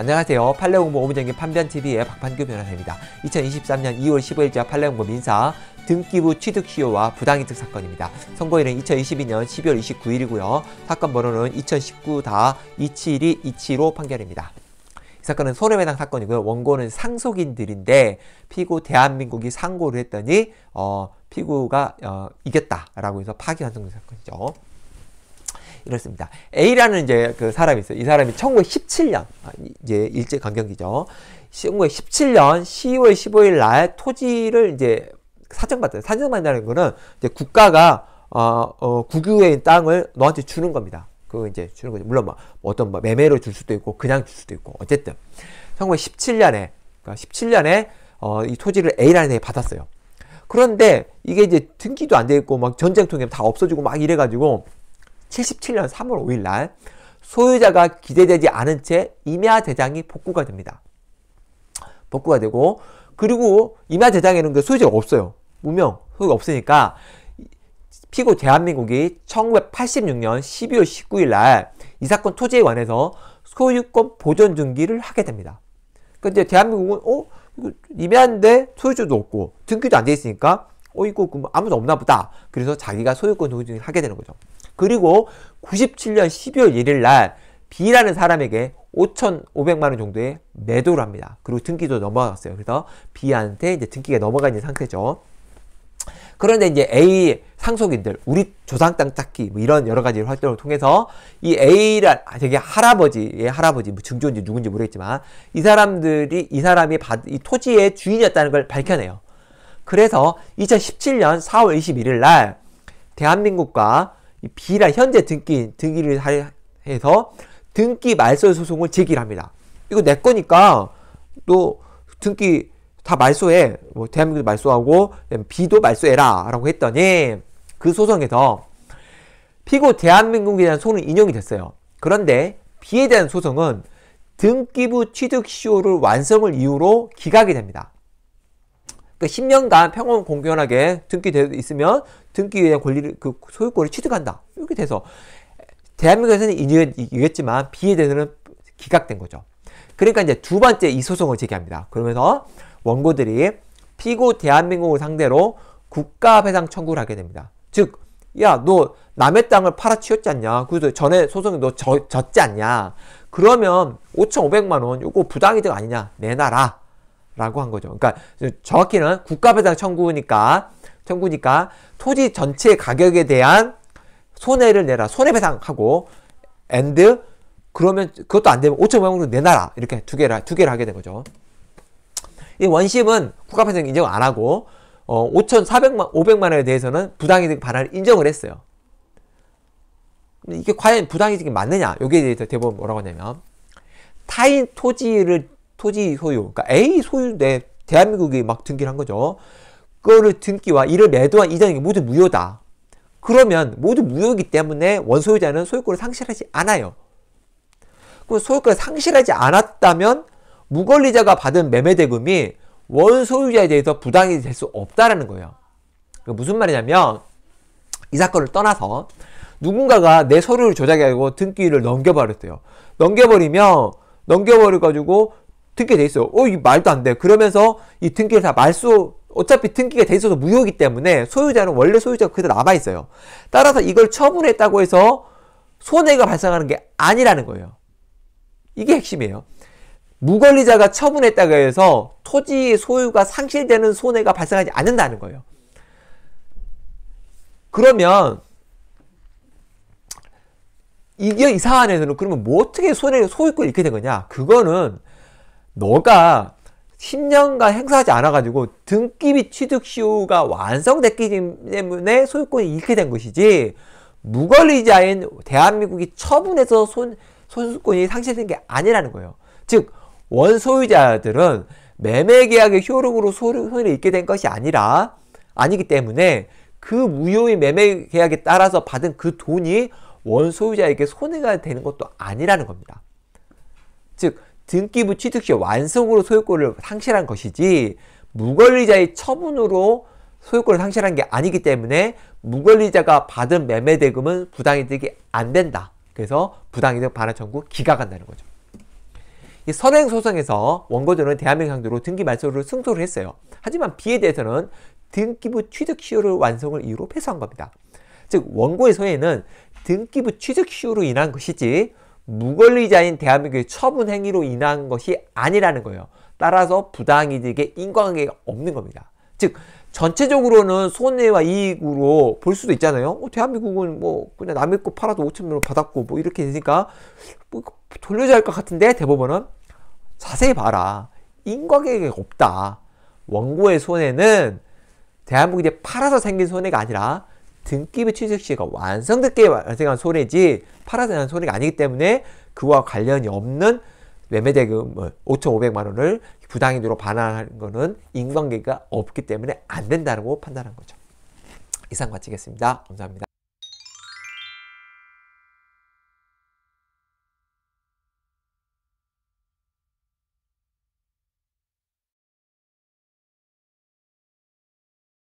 안녕하세요. 판례공부 오문정기 판변TV의 박판규 변호사입니다. 2023년 2월 15일자 판례공부 민사 등기부 취득시효와 부당이득 사건입니다. 선고일은 2022년 12월 29일이고요. 사건 번호는 2019-272-275 판결입니다. 이 사건은 손해배상 사건이고요. 원고는 상속인들인데 피고 대한민국이 상고를 했더니 어, 피고가 어, 이겼다라고 해서 파기환송 사건이죠. 이렇습니다. A라는 이제 그 사람이 있어요. 이 사람이 1917년, 아, 이제 일제강점기죠. 1917년 10월 15일 날 토지를 이제 사정받아요. 사정받는다는 거는 이제 국가가 어, 어, 국유의 땅을 너한테 주는 겁니다. 그 이제 주는 거죠. 물론 뭐, 뭐 어떤 뭐 매매로 줄 수도 있고 그냥 줄 수도 있고 어쨌든 1917년에 그러니까 17년에 어, 이 토지를 A라는 애 받았어요. 그런데 이게 이제 등기도 안돼 있고 막 전쟁 통해 다 없어지고 막 이래가지고 77년 3월 5일 날 소유자가 기재되지 않은 채 임야 대장이 복구가 됩니다. 복구가 되고 그리고 임야 대장에는 그 소유자가 없어요. 무명 소유가 없으니까 피고 대한민국이 1986년 12월 19일 날 이 사건 토지에 관해서 소유권 보존 등기를 하게 됩니다. 그러니까 근데 대한민국은 어? 임야인데 소유주도 없고 등기도 안 돼 있으니까 어 이거 아무도 없나 보다. 그래서 자기가 소유권 소유증을 하게 되는 거죠. 그리고 97년 12월 1일 날 B라는 사람에게 5,500만 원 정도의 매도를 합니다. 그리고 등기도 넘어갔어요. 그래서 B한테 이제 등기가 넘어간 상태죠. 그런데 이제 A 상속인들, 우리 조상 땅 찾기 뭐 이런 여러 가지 활동을 통해서 이 A란 아, 되게 할아버지의 할아버지 뭐 증조인지 누군지 모르겠지만 이 사람들이 이 사람이 받, 이 토지의 주인이었다는 걸 밝혀내요. 그래서 2017년 4월 21일 날 대한민국과 비라 현재 등기 등기를 해서 등기 말소 소송을 제기합니다. 이거 내 거니까 또 등기 다 말소해. 뭐 대한민국도 말소하고 비도 말소해라라고 했더니 그 소송에서 피고 대한민국에 대한 소송은 인용이 됐어요. 그런데 비에 대한 소송은 등기부 취득시효를 완성을 이유로 기각이 됩니다. 그러니까 10년간 평온 공견하게 등기되어 있으면 등기의 권리를 그 소유권을 취득한다. 이렇게 돼서 대한민국에서는 이겼지만 비에 대해서는 기각된 거죠. 그러니까 이제 두 번째 이 소송을 제기합니다. 그러면서 원고들이 피고 대한민국을 상대로 국가배상 청구를 하게 됩니다. 즉, 야, 너 남의 땅을 팔아치웠지 않냐? 그래서 전에 소송이너 져, 졌지 않냐? 그러면 5,500만원, 요거 부당이득 아니냐? 내놔라. 라고 한 거죠. 그러니까 정확히는 국가배상 청구니까 청구니까 토지 전체 가격에 대한 손해를 내라. 손해배상하고 엔드 그러면 그것도 안 되면 5천만 원으로 내놔라. 이렇게 두 개를 두 개를 하게 된 거죠. 이 원심은 국가배상 인정 안 하고 어 5,400만 500만 원에 대해서는 부당이득 반환을 인정을 했어요. 이게 과연 부당이득이 맞느냐? 여기에 대해서 대법원 뭐라고 하냐면 타인 토지를 토지 소유, 그러니까 A 소유, 네, 대한민국이 막 등기를 한 거죠. 그거를 등기와 이를 매도한 이전이 모두 무효다. 그러면 모두 무효이기 때문에 원소유자는 소유권을 상실하지 않아요. 그 소유권을 상실하지 않았다면 무권리자가 받은 매매대금이 원소유자에 대해서 부당이 될 수 없다라는 거예요. 그 무슨 말이냐면 이 사건을 떠나서 누군가가 내 서류를 조작해가지고 등기를 넘겨버렸대요. 넘겨버리면 넘겨버려가지고 등기가 돼 있어요. 어, 이 말도 안 돼. 그러면서 이 등기를 다 말소, 어차피 등기가 돼 있어서 무효이기 때문에 소유자는 원래 소유자가 그대로 남아있어요. 따라서 이걸 처분했다고 해서 손해가 발생하는 게 아니라는 거예요. 이게 핵심이에요. 무권리자가 처분했다고 해서 토지 소유가 상실되는 손해가 발생하지 않는다는 거예요. 그러면 이게 이 사안에서는 그러면 뭐 어떻게 손해 소유권 이이렇게된 거냐? 그거는 너가 10년간 행사하지 않아가지고 등기비 취득시효가 완성됐기 때문에 소유권이 잃게 된 것이지 무권리자인 대한민국이 처분해서 손, 소유권이 상실된 게 아니라는 거예요. 즉 원소유자들은 매매계약의 효력으로 소유권이 있게 된 것이 아니라 아니기 때문에 그 무효의 매매계약에 따라서 받은 그 돈이 원소유자에게 손해가 되는 것도 아니라는 겁니다. 즉 등기부 취득시 완성으로 소유권을 상실한 것이지 무권리자의 처분으로 소유권을 상실한 게 아니기 때문에 무권리자가 받은 매매 대금은 부당이득이 안 된다. 그래서 부당이득 반환 청구 기각한다는 거죠. 이 선행 소송에서 원고들은 대한민국 상대로 등기 말소를 승소를 했어요. 하지만 비에 대해서는 등기부 취득 시효를 완성을 이유로 패소한 겁니다. 즉 원고의 소행는 등기부 취득 시효로 인한 것이지 무권리자인 대한민국의 처분 행위로 인한 것이 아니라는 거예요. 따라서 부당이득에 인과관계가 없는 겁니다. 즉 전체적으로는 손해와 이익으로 볼 수도 있잖아요. 어, 대한민국은 뭐 그냥 남의 거 팔아도 5천만 원 받았고 뭐 이렇게 되니까 뭐 돌려줘야 할 것 같은데 대법원은 자세히 봐라. 인과관계가 없다. 원고의 손해는 대한민국이 팔아서 생긴 손해가 아니라 등기부 취득 시가 완성됐게 발생한 손해지 팔아서는 손해가 아니기 때문에 그와 관련이 없는 매매 대금을 5,500만 뭐 원을 부당이득으로 반환하는 것은 인관계가 없기 때문에 안 된다고 판단한 거죠. 이상 마치겠습니다. 감사합니다.